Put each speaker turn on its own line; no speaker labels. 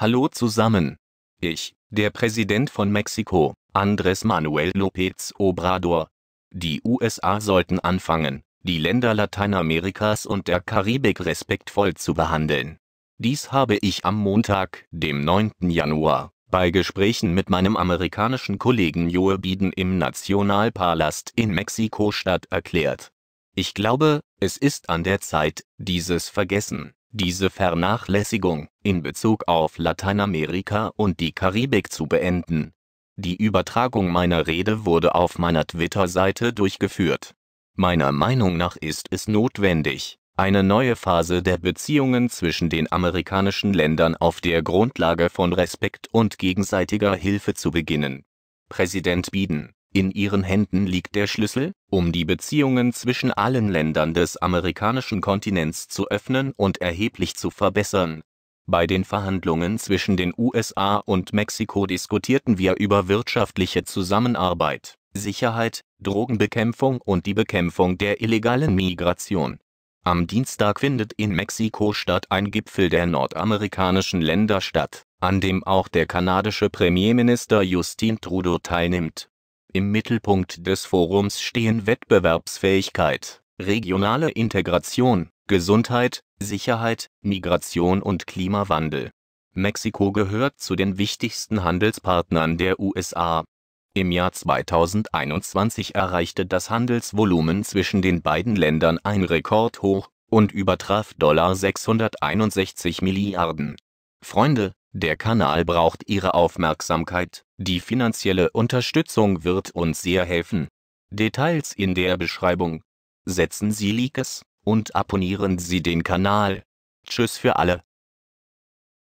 Hallo zusammen. Ich, der Präsident von Mexiko, Andres Manuel López Obrador. Die USA sollten anfangen, die Länder Lateinamerikas und der Karibik respektvoll zu behandeln. Dies habe ich am Montag, dem 9. Januar, bei Gesprächen mit meinem amerikanischen Kollegen Joe Biden im Nationalpalast in Mexiko-Stadt erklärt. Ich glaube, es ist an der Zeit, dieses Vergessen diese Vernachlässigung in Bezug auf Lateinamerika und die Karibik zu beenden. Die Übertragung meiner Rede wurde auf meiner Twitter-Seite durchgeführt. Meiner Meinung nach ist es notwendig, eine neue Phase der Beziehungen zwischen den amerikanischen Ländern auf der Grundlage von Respekt und gegenseitiger Hilfe zu beginnen. Präsident Biden in ihren Händen liegt der Schlüssel, um die Beziehungen zwischen allen Ländern des amerikanischen Kontinents zu öffnen und erheblich zu verbessern. Bei den Verhandlungen zwischen den USA und Mexiko diskutierten wir über wirtschaftliche Zusammenarbeit, Sicherheit, Drogenbekämpfung und die Bekämpfung der illegalen Migration. Am Dienstag findet in mexiko statt ein Gipfel der nordamerikanischen Länder statt, an dem auch der kanadische Premierminister Justin Trudeau teilnimmt im Mittelpunkt des Forums stehen Wettbewerbsfähigkeit, regionale Integration, Gesundheit, Sicherheit, Migration und Klimawandel. Mexiko gehört zu den wichtigsten Handelspartnern der USA. Im Jahr 2021 erreichte das Handelsvolumen zwischen den beiden Ländern ein Rekordhoch und übertraf Dollar 661 Milliarden. Freunde, der Kanal braucht Ihre Aufmerksamkeit, die finanzielle Unterstützung wird uns sehr helfen. Details in der Beschreibung. Setzen Sie Likes und abonnieren Sie den Kanal. Tschüss für alle.